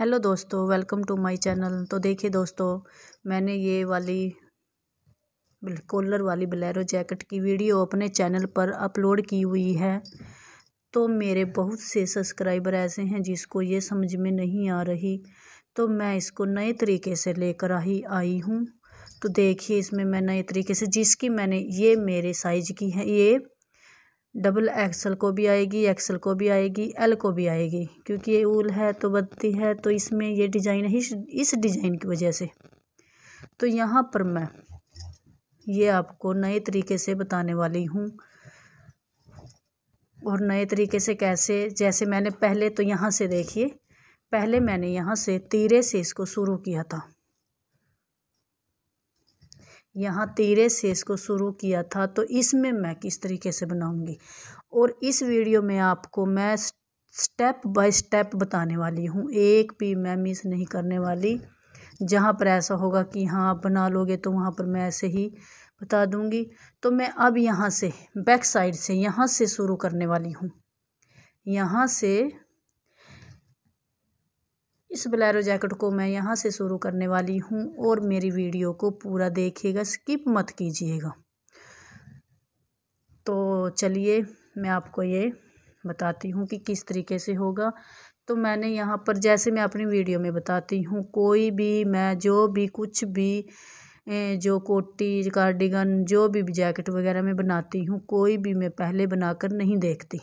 hello दोस्तों welcome to my channel तो देखिए दोस्तों मैंने ये वाली कॉलर वाली बलैरो जैकेट की वीडियो अपने चैनल पर अपलोड की हुई है तो मेरे बहुत से सब्सक्राइबर ऐसे हैं जिसको ये समझ में नहीं आ रही तो मैं इसको नए तरीके से लेकर आई आई हूँ तो देखिए इसमें मैं नए तरीके से जिसकी मैंने ये मेरे साइज़ की है ये डबल एक्सल को भी आएगी एक्सल को भी आएगी एल को भी आएगी क्योंकि ये ऊल है तो बदती है तो इसमें ये डिज़ाइन है इस डिज़ाइन की वजह से तो यहाँ पर मैं ये आपको नए तरीके से बताने वाली हूँ और नए तरीके से कैसे जैसे मैंने पहले तो यहाँ से देखिए पहले मैंने यहाँ से तीरे से इसको शुरू किया था यहाँ तीरे से इसको शुरू किया था तो इसमें मैं किस तरीके से बनाऊँगी और इस वीडियो में आपको मैं स्टेप बाय स्टेप बताने वाली हूँ एक भी मैं मिस नहीं करने वाली जहाँ पर ऐसा होगा कि हाँ आप बना लोगे तो वहाँ पर मैं ऐसे ही बता दूँगी तो मैं अब यहाँ से बैक साइड से यहाँ से शुरू करने वाली हूँ यहाँ से इस बलैरो जैकेट को मैं यहाँ से शुरू करने वाली हूँ और मेरी वीडियो को पूरा देखिएगा स्किप मत कीजिएगा तो चलिए मैं आपको ये बताती हूँ कि किस तरीके से होगा तो मैंने यहाँ पर जैसे मैं अपनी वीडियो में बताती हूँ कोई भी मैं जो भी कुछ भी जो कोटी कार्डिगन जो भी जैकेट वगैरह मैं बनाती हूँ कोई भी मैं पहले बनाकर नहीं देखती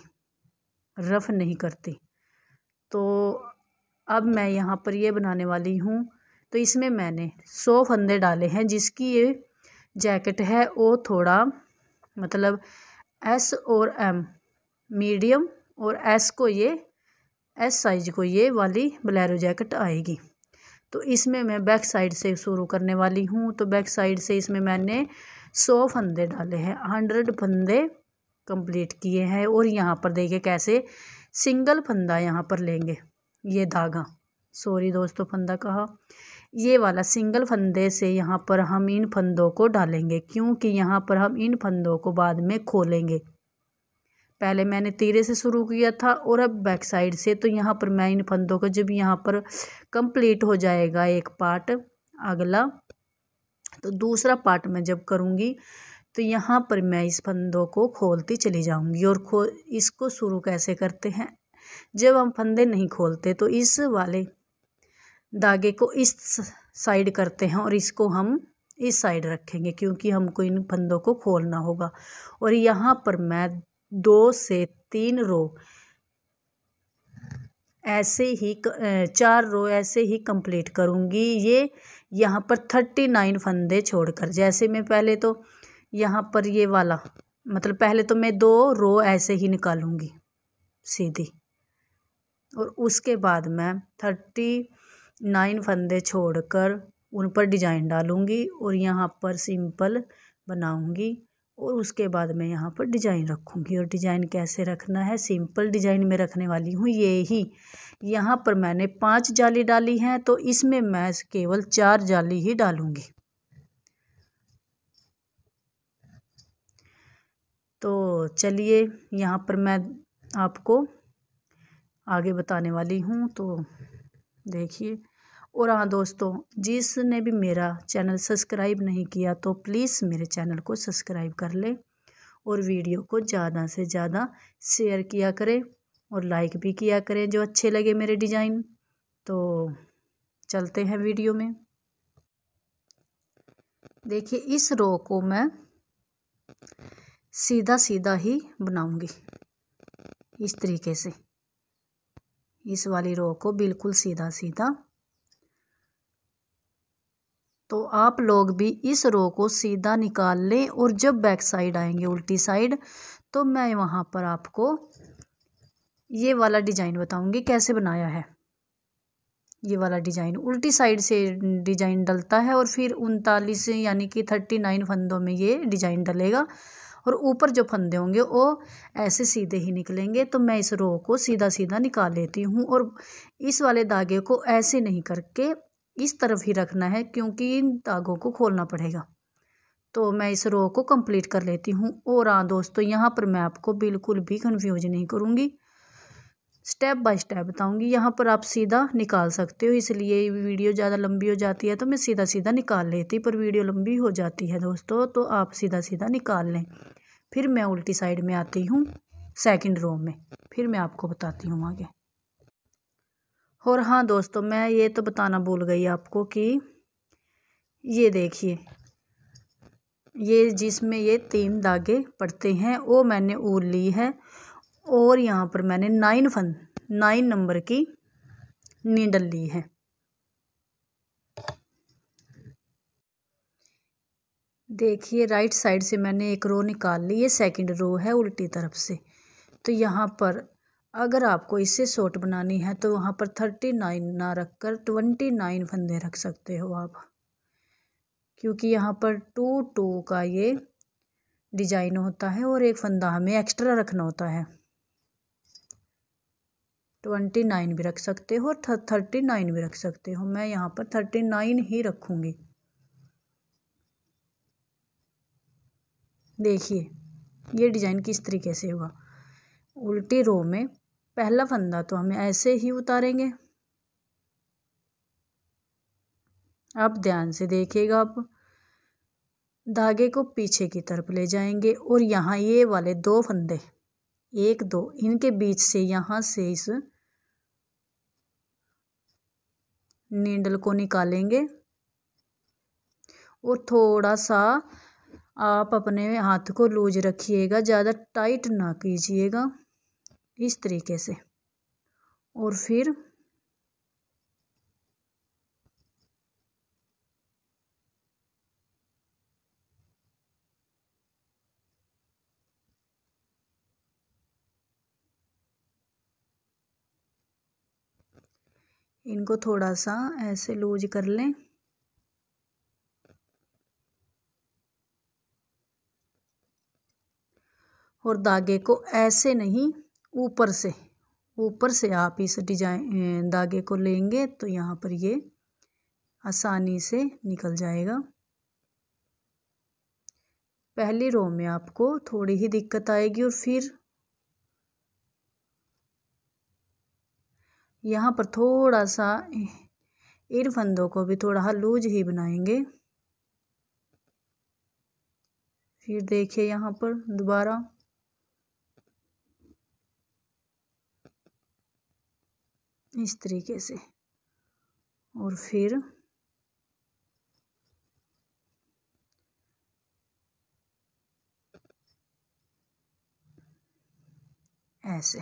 रफ़ नहीं करती तो अब मैं यहाँ पर ये बनाने वाली हूँ तो इसमें मैंने सौ फंदे डाले हैं जिसकी ये जैकेट है वो थोड़ा मतलब एस और एम मीडियम और एस को ये एस साइज को ये वाली बलैरो जैकेट आएगी तो इसमें मैं बैक साइड से शुरू करने वाली हूँ तो बैक साइड से इसमें मैंने सौ फंदे डाले हैं हंड्रेड फंदे कंप्लीट किए हैं और यहाँ पर देखिए कैसे सिंगल फंदा यहाँ पर लेंगे ये धागा सॉरी दोस्तों फंदा कहा ये वाला सिंगल फंदे से यहाँ पर हम इन फंदों को डालेंगे क्योंकि यहाँ पर हम इन फंदों को बाद में खोलेंगे पहले मैंने तीरे से शुरू किया था और अब बैक साइड से तो यहाँ पर मैं इन फंदों को जब यहाँ पर कंप्लीट हो जाएगा एक पार्ट अगला तो दूसरा पार्ट मैं जब करूँगी तो यहाँ पर मैं इस फंदों को खोलती चली जाऊँगी और खो इसको शुरू कैसे करते हैं जब हम फंदे नहीं खोलते तो इस वाले धागे को इस साइड करते हैं और इसको हम इस साइड रखेंगे क्योंकि हमको इन फंदों को खोलना होगा और यहाँ पर मैं दो से तीन रो ऐसे ही चार रो ऐसे ही कंप्लीट करूँगी ये यहाँ पर थर्टी नाइन फंदे छोड़कर जैसे मैं पहले तो यहाँ पर ये वाला मतलब पहले तो मैं दो रो ऐसे ही निकालूँगी सीधी और उसके बाद मैं थर्टी नाइन फंदे छोड़कर उन पर डिजाइन डालूंगी और यहाँ पर सिंपल बनाऊँगी और उसके बाद मैं यहाँ पर डिजाइन रखूँगी और डिजाइन कैसे रखना है सिंपल डिजाइन में रखने वाली हूँ ये ही यहाँ पर मैंने पांच जाली डाली हैं तो इसमें मैं केवल चार जाली ही डालूंगी तो चलिए यहाँ पर मैं आपको आगे बताने वाली हूँ तो देखिए और हाँ दोस्तों जिसने भी मेरा चैनल सब्सक्राइब नहीं किया तो प्लीज़ मेरे चैनल को सब्सक्राइब कर लें और वीडियो को ज़्यादा से ज़्यादा शेयर किया करें और लाइक भी किया करें जो अच्छे लगे मेरे डिज़ाइन तो चलते हैं वीडियो में देखिए इस रो को मैं सीधा सीधा ही बनाऊंगी इस तरीके से इस वाली रो को बिल्कुल सीधा सीधा तो आप लोग भी इस रो को सीधा निकाल लें और जब बैक साइड आएंगे उल्टी साइड तो मैं वहां पर आपको ये वाला डिजाइन बताऊंगी कैसे बनाया है ये वाला डिजाइन उल्टी साइड से डिजाइन डलता है और फिर उनतालीस यानी कि थर्टी नाइन फंदों में ये डिजाइन डलेगा और ऊपर जो फंदे होंगे वो ऐसे सीधे ही निकलेंगे तो मैं इस रो को सीधा सीधा निकाल लेती हूँ और इस वाले धागे को ऐसे नहीं करके इस तरफ ही रखना है क्योंकि इन धागों को खोलना पड़ेगा तो मैं इस रो को कंप्लीट कर लेती हूँ और हाँ दोस्तों यहाँ पर मैं आपको बिल्कुल भी कन्फ्यूज नहीं करूँगी स्टेप बाय स्टेप बताऊंगी यहाँ पर आप सीधा निकाल सकते हो इसलिए वीडियो ज़्यादा लंबी हो जाती है तो मैं सीधा सीधा निकाल लेती पर वीडियो लंबी हो जाती है दोस्तों तो आप सीधा सीधा निकाल लें फिर मैं उल्टी साइड में आती हूँ सेकंड रो में फिर मैं आपको बताती हूँ आगे और हाँ दोस्तों मैं ये तो बताना भूल गई आपको कि ये देखिए ये जिसमें ये तीन धागे पड़ते हैं वो मैंने ऊल ली है और यहाँ पर मैंने नाइन फन नाइन नंबर की नीडल ली है देखिए राइट साइड से मैंने एक रो निकाल ली ये सेकंड रो है उल्टी तरफ से तो यहाँ पर अगर आपको इससे शॉर्ट बनानी है तो वहाँ पर थर्टी नाइन ना रख कर ट्वेंटी नाइन फंदे रख सकते हो आप क्योंकि यहाँ पर टू टू का ये डिजाइन होता है और एक फंदा हमें एक्स्ट्रा रखना होता है ट्वेंटी नाइन भी रख सकते हो और थर्टी नाइन भी रख सकते हो मैं यहाँ पर थर्टी नाइन ही रखूँगी देखिए ये डिज़ाइन किस तरीके से होगा उल्टी रो में पहला फंदा तो हमें ऐसे ही उतारेंगे आप ध्यान से देखिएगा आप धागे को पीछे की तरफ ले जाएंगे और यहाँ ये वाले दो फंदे एक दो इनके बीच से यहाँ से इस नीडल को निकालेंगे और थोड़ा सा आप अपने हाथ को लूज रखिएगा ज़्यादा टाइट ना कीजिएगा इस तरीके से और फिर इनको थोड़ा सा ऐसे लूज कर लें और धागे को ऐसे नहीं ऊपर से ऊपर से आप इस डिजाइन धागे को लेंगे तो यहाँ पर ये आसानी से निकल जाएगा पहली रो में आपको थोड़ी ही दिक्कत आएगी और फिर यहाँ पर थोड़ा सा इन फंदों को भी थोड़ा लूज ही बनाएंगे फिर देखिए यहाँ पर दोबारा इस तरीके से और फिर ऐसे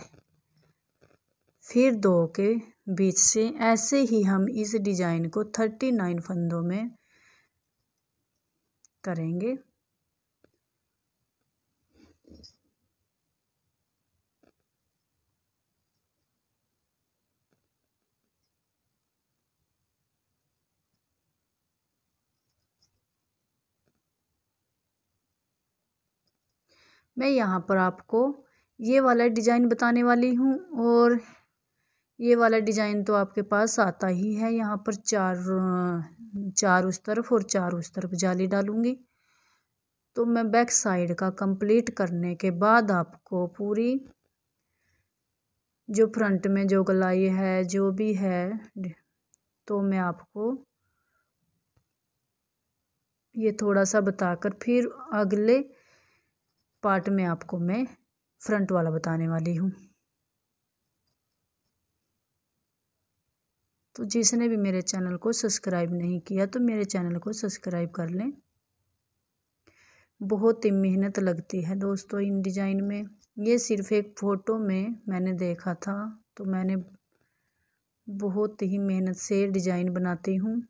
फिर दो के बीच से ऐसे ही हम इस डिज़ाइन को थर्टी नाइन फंदों में करेंगे मैं यहाँ पर आपको ये वाला डिज़ाइन बताने वाली हूँ और ये वाला डिज़ाइन तो आपके पास आता ही है यहाँ पर चार चार उस तरफ और चार उस तरफ जाली डालूंगी तो मैं बैक साइड का कंप्लीट करने के बाद आपको पूरी जो फ्रंट में जो गलाई है जो भी है तो मैं आपको ये थोड़ा सा बताकर फिर अगले पार्ट में आपको मैं फ्रंट वाला बताने वाली हूँ तो जिसने भी मेरे चैनल को सब्सक्राइब नहीं किया तो मेरे चैनल को सब्सक्राइब कर लें बहुत ही मेहनत लगती है दोस्तों इन डिज़ाइन में ये सिर्फ एक फ़ोटो में मैंने देखा था तो मैंने बहुत ही मेहनत से डिज़ाइन बनाती हूँ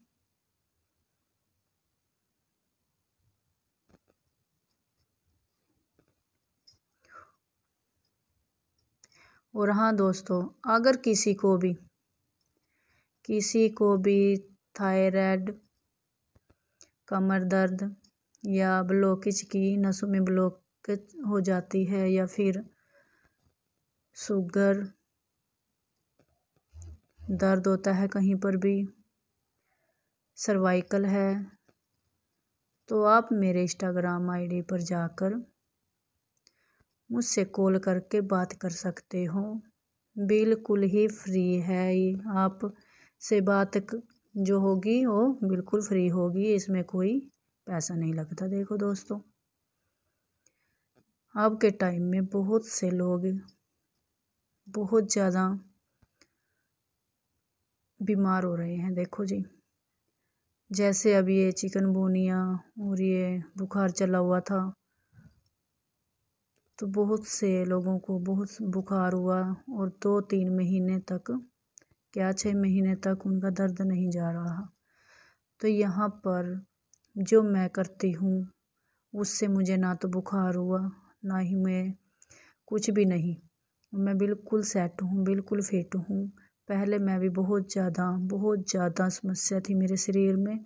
और हाँ दोस्तों अगर किसी को भी किसी को भी थायराइड कमर दर्द या ब्लॉकेज की नसों में ब्लॉकेज हो जाती है या फिर शुगर दर्द होता है कहीं पर भी सर्वाइकल है तो आप मेरे इंस्टाग्राम आईडी पर जाकर मुझसे कॉल करके बात कर सकते हो बिल्कुल ही फ्री है आप से बात जो होगी वो बिल्कुल फ्री होगी इसमें कोई पैसा नहीं लगता देखो दोस्तों अब के टाइम में बहुत से लोग बहुत ज़्यादा बीमार हो रहे हैं देखो जी जैसे अब ये चिकन बोनिया और ये बुखार चला हुआ था तो बहुत से लोगों को बहुत बुखार हुआ और दो तीन महीने तक क्या छः महीने तक उनका दर्द नहीं जा रहा तो यहाँ पर जो मैं करती हूँ उससे मुझे ना तो बुखार हुआ ना ही मैं कुछ भी नहीं मैं बिल्कुल सेट हूँ बिल्कुल फिट हूँ पहले मैं भी बहुत ज़्यादा बहुत ज़्यादा समस्या थी मेरे शरीर में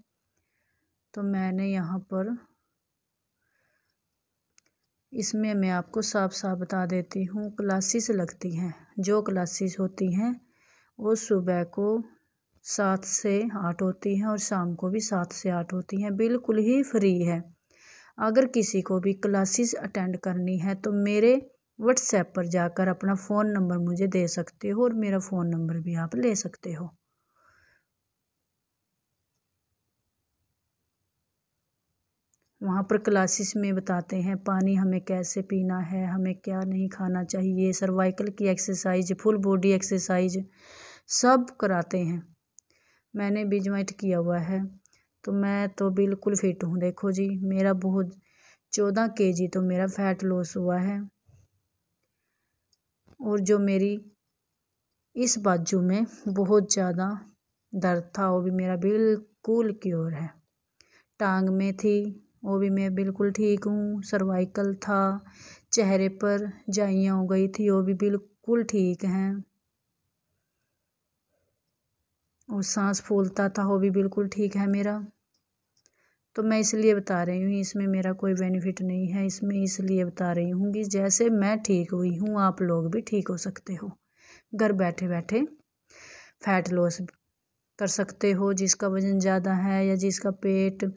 तो मैंने यहाँ पर इसमें मैं आपको साफ साफ बता देती हूँ क्लासेस लगती हैं जो क्लासेस होती हैं वो सुबह को सात से आठ होती हैं और शाम को भी सात से आठ होती हैं बिल्कुल ही फ्री है अगर किसी को भी क्लासेस अटेंड करनी है तो मेरे व्हाट्सएप पर जाकर अपना फ़ोन नंबर मुझे दे सकते हो और मेरा फ़ोन नंबर भी आप ले सकते हो वहाँ पर क्लासेस में बताते हैं पानी हमें कैसे पीना है हमें क्या नहीं खाना चाहिए सर्वाइकल की एक्सरसाइज फुल बॉडी एक्सरसाइज सब कराते हैं मैंने भी ज्वाइंट किया हुआ है तो मैं तो बिल्कुल फिट हूँ देखो जी मेरा बहुत चौदह के जी तो मेरा फैट लॉस हुआ है और जो मेरी इस बाजू में बहुत ज़्यादा दर्द था वो भी मेरा बिल्कुल क्योर है टांग में थी वो भी मैं बिल्कुल ठीक हूँ सर्वाइकल था चेहरे पर जाइयाँ हो गई थी वो भी बिल्कुल ठीक हैं और सांस फूलता था वो भी बिल्कुल ठीक है मेरा तो मैं इसलिए बता रही हूँ इसमें मेरा कोई बेनिफिट नहीं है इसमें इसलिए बता रही हूँ कि जैसे मैं ठीक हुई हूँ आप लोग भी ठीक हो सकते हो घर बैठे बैठे फैट लॉस कर सकते हो जिसका वज़न ज़्यादा है या जिसका पेट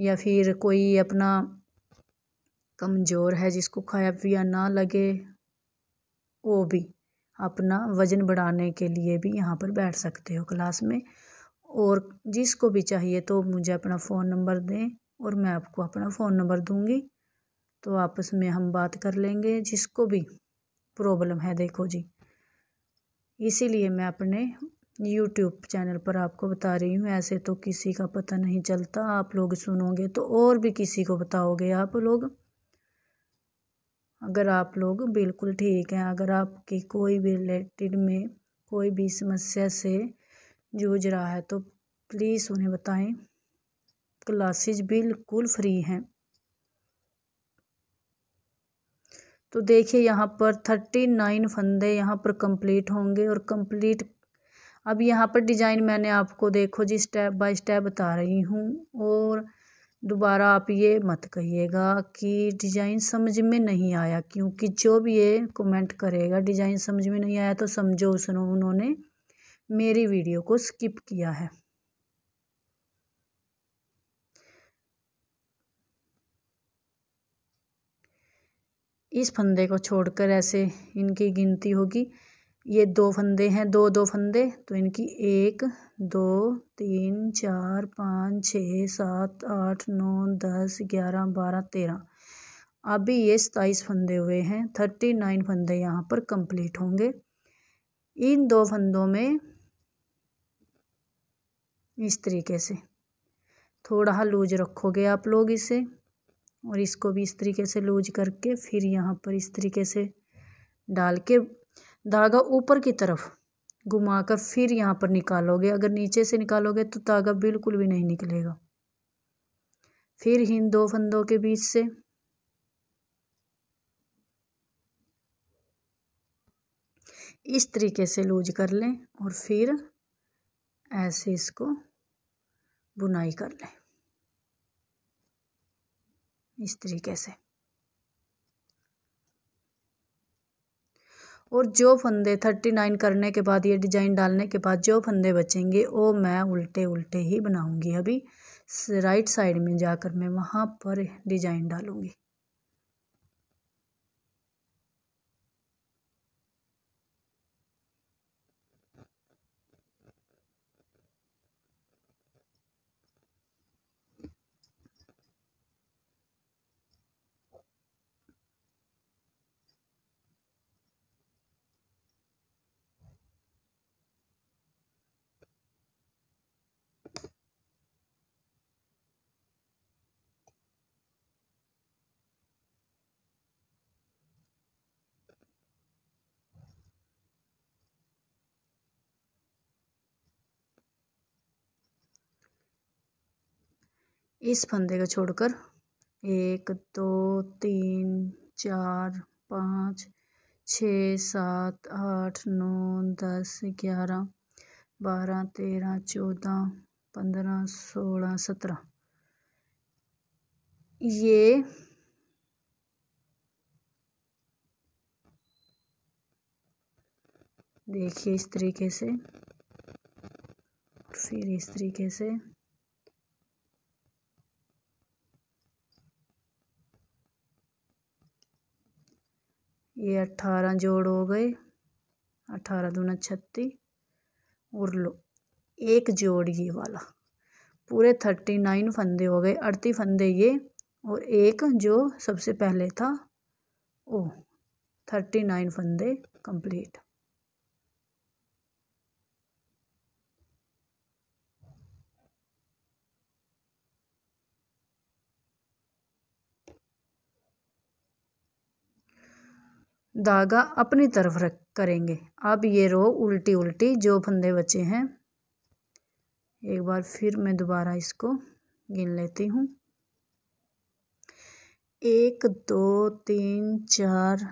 या फिर कोई अपना कमज़ोर है जिसको खाया पिया ना लगे वो भी अपना वजन बढ़ाने के लिए भी यहाँ पर बैठ सकते हो क्लास में और जिसको भी चाहिए तो मुझे अपना फ़ोन नंबर दें और मैं आपको अपना फ़ोन नंबर दूँगी तो आपस में हम बात कर लेंगे जिसको भी प्रॉब्लम है देखो जी इसीलिए मैं अपने यूट्यूब चैनल पर आपको बता रही हूँ ऐसे तो किसी का पता नहीं चलता आप लोग सुनोगे तो और भी किसी को बताओगे आप लोग अगर आप लोग बिल्कुल ठीक हैं अगर आपकी कोई भी रिलेटेड में कोई भी समस्या से जूझ रहा है तो प्लीज़ उन्हें बताएं क्लासेज बिल्कुल फ्री हैं तो देखिए यहाँ पर थर्टी नाइन फंदे यहाँ पर कंप्लीट होंगे और कंप्लीट अब यहाँ पर डिज़ाइन मैंने आपको देखो जी स्टेप बाय स्टेप बता रही हूँ और दोबारा आप ये मत कहिएगा कि डिजाइन समझ में नहीं आया क्योंकि जो भी ये कमेंट करेगा डिजाइन समझ में नहीं आया तो समझो उसने उन्होंने मेरी वीडियो को स्किप किया है इस फंदे को छोड़कर ऐसे इनकी गिनती होगी ये दो फंदे हैं दो दो फंदे तो इनकी एक दो तीन चार पाँच छः सात आठ नौ दस ग्यारह बारह तेरह अभी ये सताईस फंदे हुए हैं थर्टी नाइन फंदे यहाँ पर कंप्लीट होंगे इन दो फंदों में इस तरीके से थोड़ा लूज रखोगे आप लोग इसे और इसको भी इस तरीके से लूज करके फिर यहाँ पर इस तरीके से डाल के धागा ऊपर की तरफ घुमाकर फिर यहाँ पर निकालोगे अगर नीचे से निकालोगे तो धागा बिल्कुल भी नहीं निकलेगा फिर इन दो फंदों के बीच से इस तरीके से लूज कर लें और फिर ऐसे इसको बुनाई कर लें इस तरीके से और जो फंदे थर्टी नाइन करने के बाद ये डिजाइन डालने के बाद जो फंदे बचेंगे वो मैं उल्टे उल्टे ही बनाऊंगी अभी राइट साइड में जाकर मैं वहाँ पर डिजाइन डालूंगी इस फंदे को छोड़कर एक दो तीन चार पाँच छ सात आठ नौ दस ग्यारह बारह तेरह चौदह पंद्रह सोलह सत्रह ये देखिए इस तरीके से फिर इस तरीके से ये अट्ठारह जोड़ हो गए अठारह दूना छत्तीस और लो एक जोड़ ये वाला पूरे थर्टी नाइन फंदे हो गए अड़तीस फंदे ये और एक जो सबसे पहले था वो थर्टी नाइन फंदे कंप्लीट धागा अपनी तरफ रख करेंगे अब ये रो उल्टी उल्टी जो फंदे बचे हैं एक बार फिर मैं दोबारा इसको गिन लेती हूँ एक दो तीन चार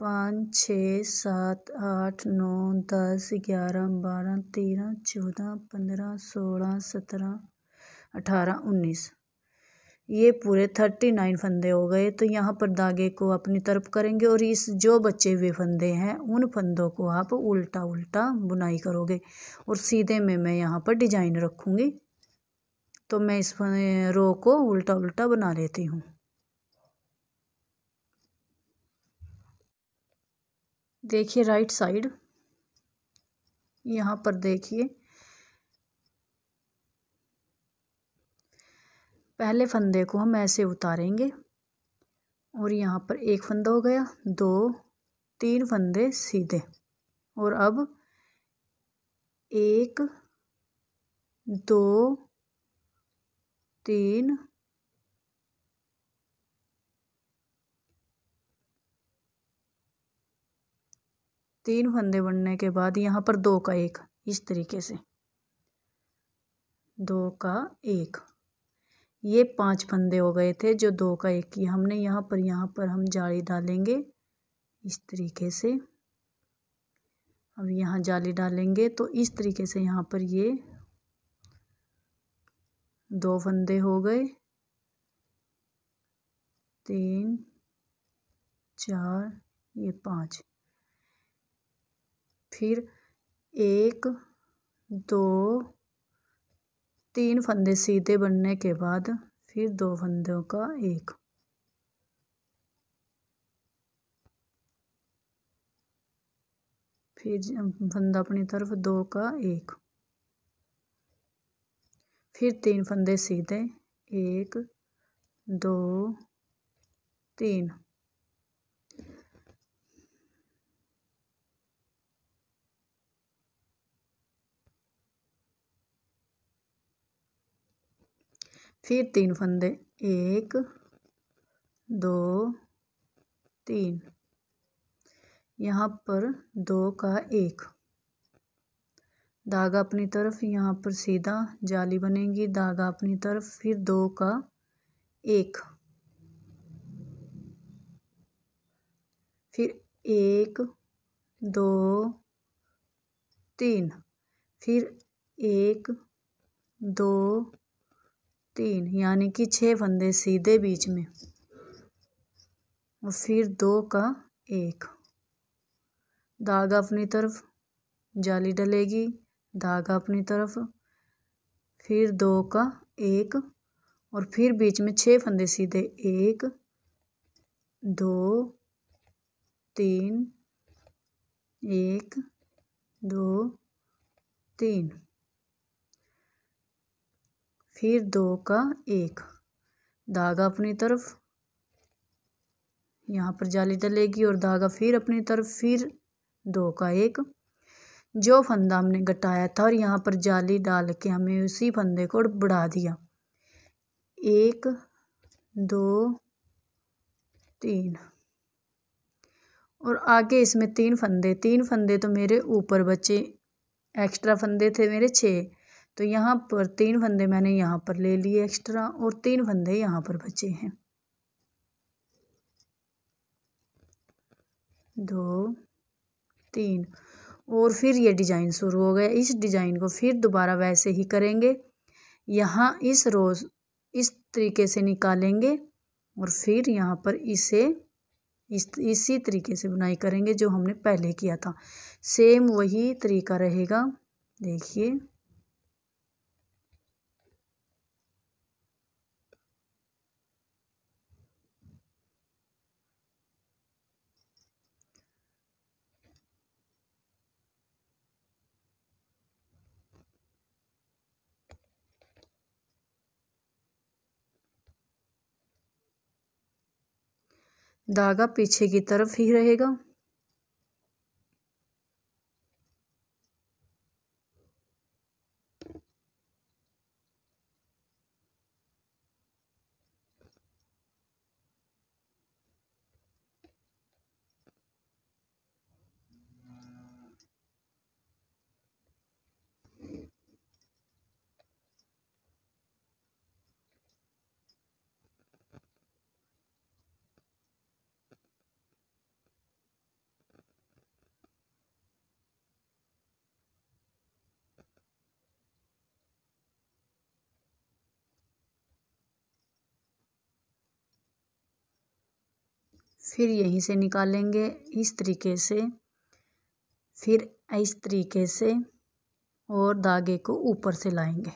पाँच छ सात आठ नौ दस ग्यारह बारह तेरह चौदह पंद्रह सोलह सत्रह अठारह उन्नीस ये पूरे थर्टी नाइन फंदे हो गए तो यहाँ पर धागे को अपनी तरफ करेंगे और इस जो बचे हुए फंदे हैं उन फंदों को आप उल्टा उल्टा बुनाई करोगे और सीधे में मैं यहाँ पर डिजाइन रखूँगी तो मैं इस रो को उल्टा उल्टा बना लेती हूँ देखिए राइट साइड यहाँ पर देखिए पहले फंदे को हम ऐसे उतारेंगे और यहाँ पर एक फंदा हो गया दो तीन फंदे सीधे और अब एक दो तीन तीन फंदे बनने के बाद यहाँ पर दो का एक इस तरीके से दो का एक ये पांच फंदे हो गए थे जो दो का एक ही हमने यहाँ पर यहाँ पर हम जाली डालेंगे इस तरीके से अब यहाँ जाली डालेंगे तो इस तरीके से यहाँ पर ये दो फंदे हो गए तीन चार ये पांच फिर एक दो तीन फंदे सीधे बनने के बाद फिर दो फंदों का एक फिर फंदा अपनी तरफ दो का एक फिर तीन फंदे सीधे एक दो तीन फिर तीन फंदे एक दो तीन यहाँ पर दो का एक धागा अपनी तरफ यहाँ पर सीधा जाली बनेगी धागा अपनी तरफ फिर दो का एक फिर एक दो तीन फिर एक दो तीन यानी कि छः फंदे सीधे बीच में और फिर दो का एक धागा अपनी तरफ जाली डलेगी धागा अपनी तरफ फिर दो का एक और फिर बीच में छः फंदे सीधे एक दो तीन एक दो तीन फिर दो का एक धागा अपनी तरफ यहाँ पर जाली डलेगी और धागा फिर अपनी तरफ फिर दो का एक जो फंदा हमने घटाया था और यहाँ पर जाली डाल के हमें उसी फंदे को बढ़ा दिया एक दो तीन और आगे इसमें तीन फंदे तीन फंदे तो मेरे ऊपर बचे एक्स्ट्रा फंदे थे मेरे छः तो यहाँ पर तीन फंदे मैंने यहाँ पर ले लिए एक्स्ट्रा और तीन फंदे यहाँ पर बचे हैं दो तीन और फिर ये डिजाइन शुरू हो गया इस डिजाइन को फिर दोबारा वैसे ही करेंगे यहाँ इस रोज इस तरीके से निकालेंगे और फिर यहाँ पर इसे इस इसी तरीके से बुनाई करेंगे जो हमने पहले किया था सेम वही तरीका रहेगा देखिए धागा पीछे की तरफ ही रहेगा फिर यहीं से निकालेंगे इस तरीके से फिर इस तरीके से और धागे को ऊपर से लाएंगे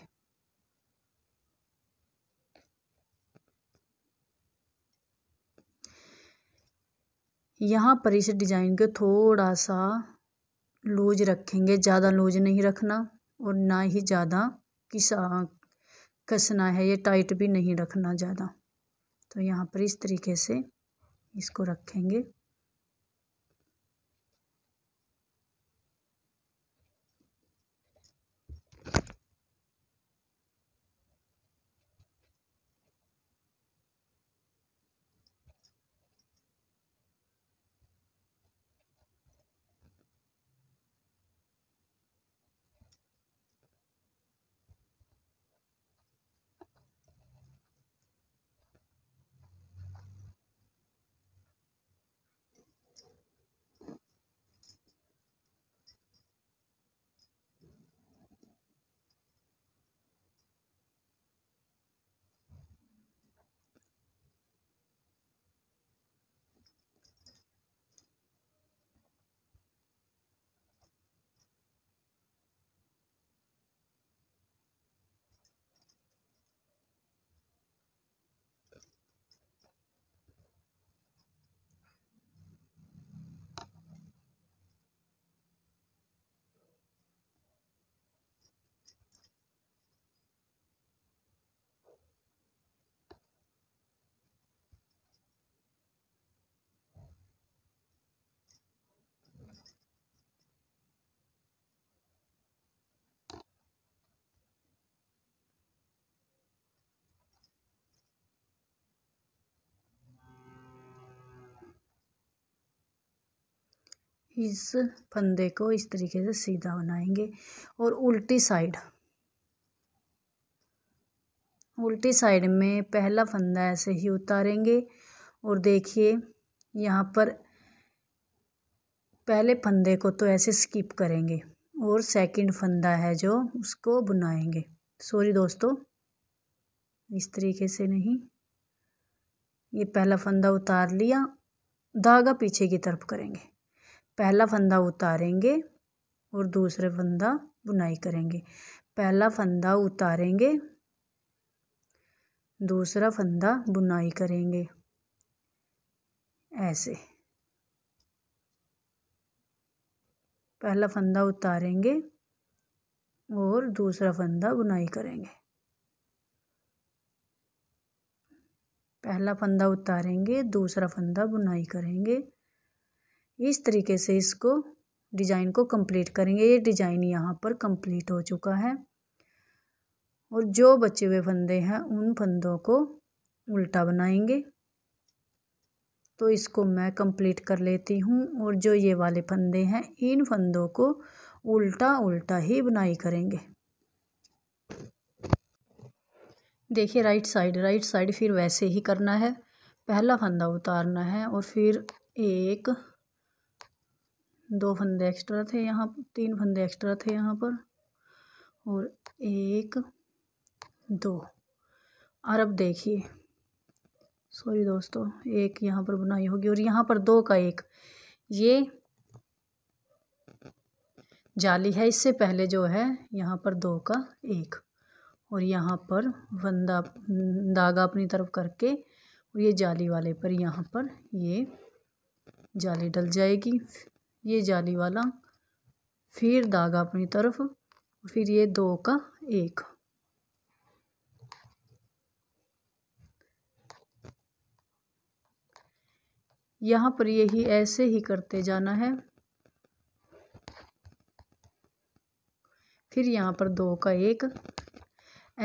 यहाँ पर इस डिज़ाइन को थोड़ा सा लूज रखेंगे ज़्यादा लूज नहीं रखना और ना ही ज़्यादा किसा कसना है ये टाइट भी नहीं रखना ज़्यादा तो यहाँ पर इस तरीके से इसको रखेंगे इस फंदे को इस तरीके से सीधा बनाएंगे और उल्टी साइड उल्टी साइड में पहला फंदा ऐसे ही उतारेंगे और देखिए यहाँ पर पहले फंदे को तो ऐसे स्किप करेंगे और सेकंड फंदा है जो उसको बुनाएंगे सॉरी दोस्तों इस तरीके से नहीं ये पहला फंदा उतार लिया धागा पीछे की तरफ करेंगे पहला फंदा उतारेंगे और दूसरे फंदा बुनाई करेंगे पहला फंदा उतारेंगे दूसरा फंदा बुनाई करेंगे ऐसे पहला फंदा उतारेंगे और दूसरा फंदा बुनाई करेंगे पहला फंदा उतारेंगे दूसरा फंदा बुनाई करेंगे इस तरीके से इसको डिज़ाइन को कंप्लीट करेंगे ये डिज़ाइन यहाँ पर कंप्लीट हो चुका है और जो बचे हुए फंदे हैं उन फंदों को उल्टा बनाएंगे तो इसको मैं कंप्लीट कर लेती हूँ और जो ये वाले फंदे हैं इन फंदों को उल्टा उल्टा ही बुनाई करेंगे देखिए राइट साइड राइट साइड फिर वैसे ही करना है पहला फंदा उतारना है और फिर एक दो फंदे एक्स्ट्रा थे यहाँ पर तीन फंदे एक्स्ट्रा थे यहाँ पर और एक दो और अब देखिए सॉरी दोस्तों एक यहाँ पर बुनाई होगी और यहाँ पर दो का एक ये जाली है इससे पहले जो है यहाँ पर दो का एक और यहाँ पर वंदा धागा अपनी तरफ करके और ये जाली वाले पर यहाँ पर ये जाली डल जाएगी ये जाली वाला फिर धागा अपनी तरफ फिर ये दो का एक यहाँ पर यही ऐसे ही करते जाना है फिर यहाँ पर दो का एक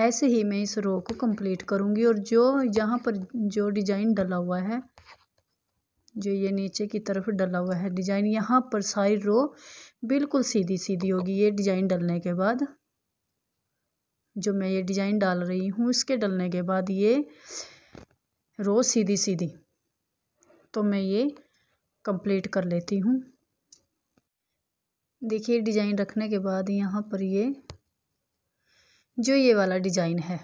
ऐसे ही मैं इस रो को कंप्लीट करूँगी और जो यहाँ पर जो डिजाइन डला हुआ है जो ये नीचे की तरफ डला हुआ है डिजाइन यहाँ पर सारी रो बिल्कुल सीधी सीधी होगी ये डिजाइन डलने के बाद जो मैं ये डिजाइन डाल रही हूँ इसके डलने के बाद ये रो सीधी सीधी तो मैं ये कंप्लीट कर लेती हूँ देखिए डिजाइन रखने के बाद यहाँ पर ये जो ये वाला डिजाइन है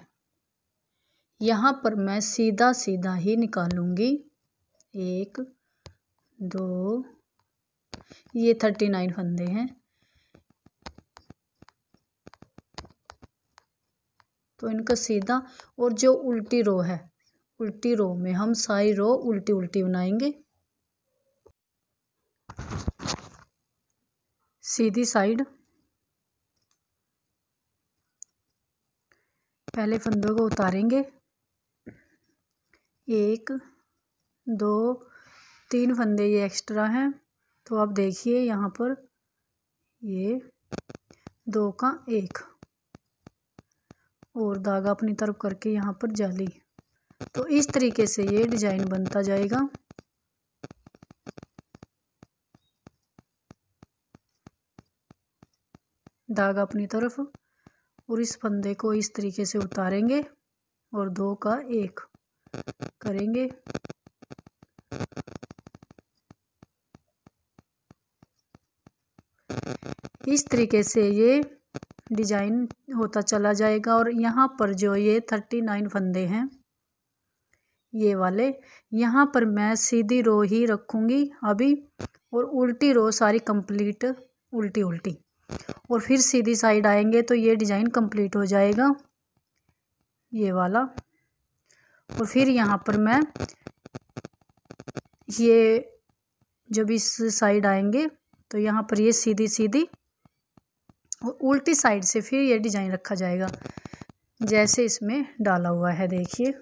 यहाँ पर मैं सीधा सीधा ही निकालूंगी एक दो ये थर्टी नाइन फंदे हैं तो इनका सीधा और जो उल्टी रो है उल्टी रो में हम सारी रो उल्टी उल्टी बनाएंगे सीधी साइड पहले फंदों को उतारेंगे एक दो तीन फंदे ये एक्स्ट्रा हैं तो आप देखिए यहाँ पर ये दो का एक और धागा अपनी तरफ करके यहाँ पर जाली तो इस तरीके से ये डिज़ाइन बनता जाएगा धागा अपनी तरफ और इस फंदे को इस तरीके से उतारेंगे और दो का एक करेंगे इस तरीके से ये डिजाइन होता चला जाएगा और यहाँ पर जो ये थर्टी नाइन फंदे हैं ये वाले यहाँ पर मैं सीधी रो ही रखूँगी अभी और उल्टी रो सारी कंप्लीट उल्टी उल्टी और फिर सीधी साइड आएंगे तो ये डिज़ाइन कंप्लीट हो जाएगा ये वाला और फिर यहाँ पर मैं ये जब इस साइड आएंगे तो यहाँ पर ये सीधी सीधी और उल्टी साइड से फिर ये डिज़ाइन रखा जाएगा जैसे इसमें डाला हुआ है देखिए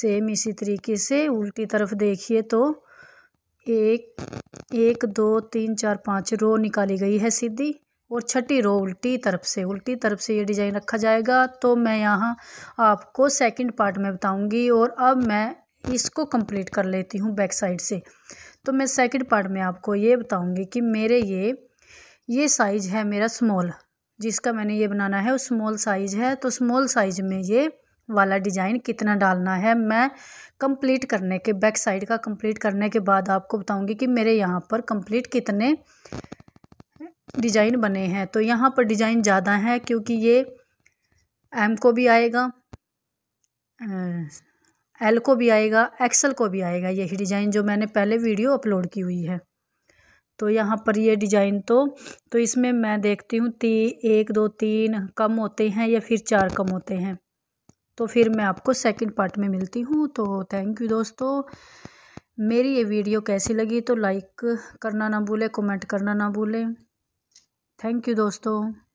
सेम इसी तरीके से उल्टी तरफ देखिए तो एक एक दो तीन चार पाँच रो निकाली गई है सीधी और छठी रो उल्टी तरफ से उल्टी तरफ से ये डिज़ाइन रखा जाएगा तो मैं यहाँ आपको सेकंड पार्ट में बताऊंगी और अब मैं इसको कंप्लीट कर लेती हूँ बैक साइड से तो मैं सेकंड पार्ट में आपको ये बताऊंगी कि मेरे ये ये साइज़ है मेरा स्मॉल जिसका मैंने ये बनाना है वो स्मॉल साइज़ है तो स्मॉल साइज़ में ये वाला डिज़ाइन कितना डालना है मैं कंप्लीट करने के बैक साइड का कंप्लीट करने के बाद आपको बताऊंगी कि मेरे यहाँ पर कंप्लीट कितने डिज़ाइन बने हैं तो यहाँ पर डिज़ाइन ज़्यादा है क्योंकि ये एम को भी आएगा एल को भी आएगा एक्सल को भी आएगा यही डिज़ाइन जो मैंने पहले वीडियो अपलोड की हुई है तो यहाँ पर ये डिज़ाइन तो तो इसमें मैं देखती हूँ ती एक दो तीन कम होते हैं या फिर चार कम होते हैं तो फिर मैं आपको सेकंड पार्ट में मिलती हूँ तो थैंक यू दोस्तों मेरी ये वीडियो कैसी लगी तो लाइक करना ना भूलें कमेंट करना ना भूलें थैंक यू दोस्तों